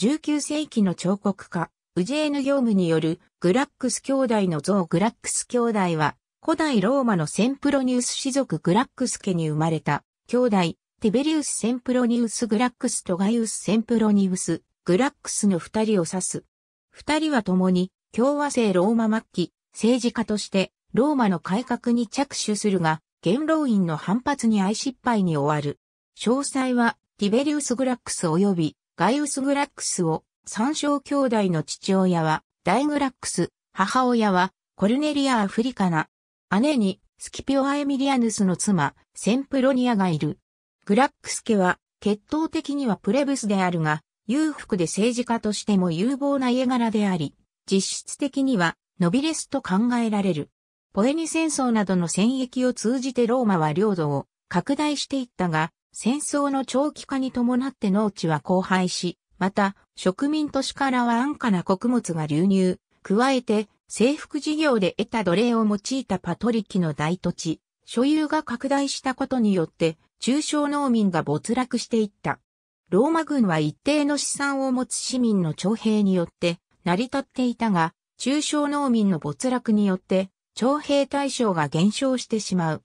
19世紀の彫刻家、ウジェーヌ業務によるグラックス兄弟の像グラックス兄弟は、古代ローマのセンプロニウス氏族グラックス家に生まれた、兄弟、ティベリウス・センプロニウス・グラックスとガイウス・センプロニウス・グラックスの二人を指す。二人は共に、共和制ローマ末期、政治家として、ローマの改革に着手するが、元老院の反発に相失敗に終わる。詳細は、ティベリウス・グラックス及びガイウス・グラックスを、三照。兄弟の父親は、ダイグラックス、母親は、コルネリア・アフリカナ。姉に、スキピオア・エミリアヌスの妻、センプロニアがいる。グラックス家は、血統的にはプレブスであるが、裕福で政治家としても有望な家柄であり、実質的には、ノビレスと考えられる。ポエニ戦争などの戦役を通じてローマは領土を拡大していったが、戦争の長期化に伴って農地は荒廃し、また植民都市からは安価な穀物が流入、加えて征服事業で得た奴隷を用いたパトリキの大土地、所有が拡大したことによって、中小農民が没落していった。ローマ軍は一定の資産を持つ市民の徴兵によって成り立っていたが、中小農民の没落によって徴兵対象が減少してしまう。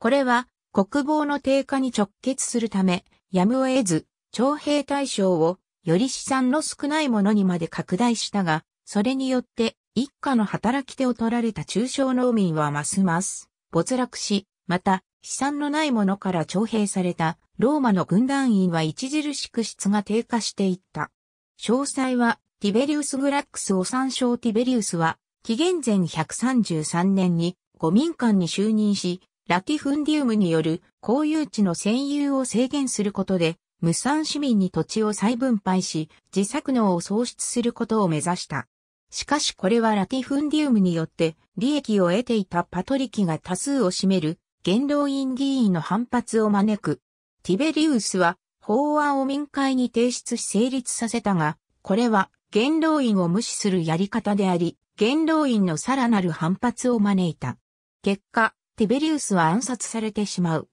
これは国防の低下に直結するため、やむを得ず、徴兵対象をより資産の少ないものにまで拡大したが、それによって一家の働き手を取られた中小農民はますます没落し、また資産のないものから徴兵されたローマの軍団員は著しく質が低下していった。詳細はティベリウス・グラックスを参照ティベリウスは紀元前133年に五民間に就任し、ラティフンディウムによる公有地の占有を制限することで、無産市民に土地を再分配し、自作能を創出することを目指した。しかしこれはラティフンディウムによって利益を得ていたパトリキが多数を占める元老院議員の反発を招く。ティベリウスは法案を民会に提出し成立させたが、これは元老院を無視するやり方であり、元老院のさらなる反発を招いた。結果、ティベリウスは暗殺されてしまう。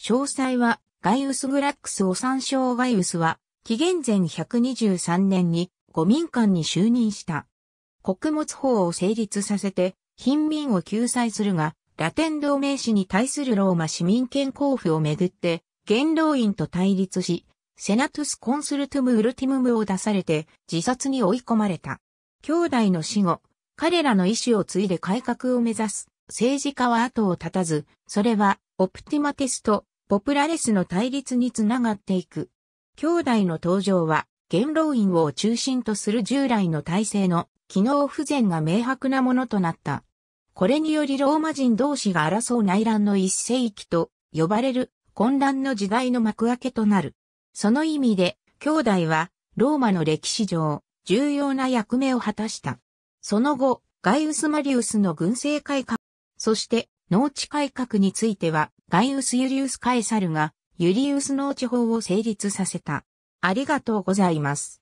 詳細は、ガイウス・グラックスを参照ガイウスは、紀元前123年に、五民間に就任した。穀物法を成立させて、貧民を救済するが、ラテン同盟史に対するローマ市民権交付をめぐって、元老院と対立し、セナトゥス・コンスルトゥム・ウルティムムを出されて自殺に追い込まれた。兄弟の死後、彼らの意志を継いで改革を目指す政治家は後を絶たず、それはオプティマテスとポプラレスの対立につながっていく。兄弟の登場は、元老院を中心とする従来の体制の機能不全が明白なものとなった。これによりローマ人同士が争う内乱の一世紀と呼ばれる混乱の時代の幕開けとなる。その意味で、兄弟はローマの歴史上重要な役目を果たした。その後、ガイウス・マリウスの軍政改革そして、農地改革については、ガイウス・ユリウス・カエサルが、ユリウス農地法を成立させた。ありがとうございます。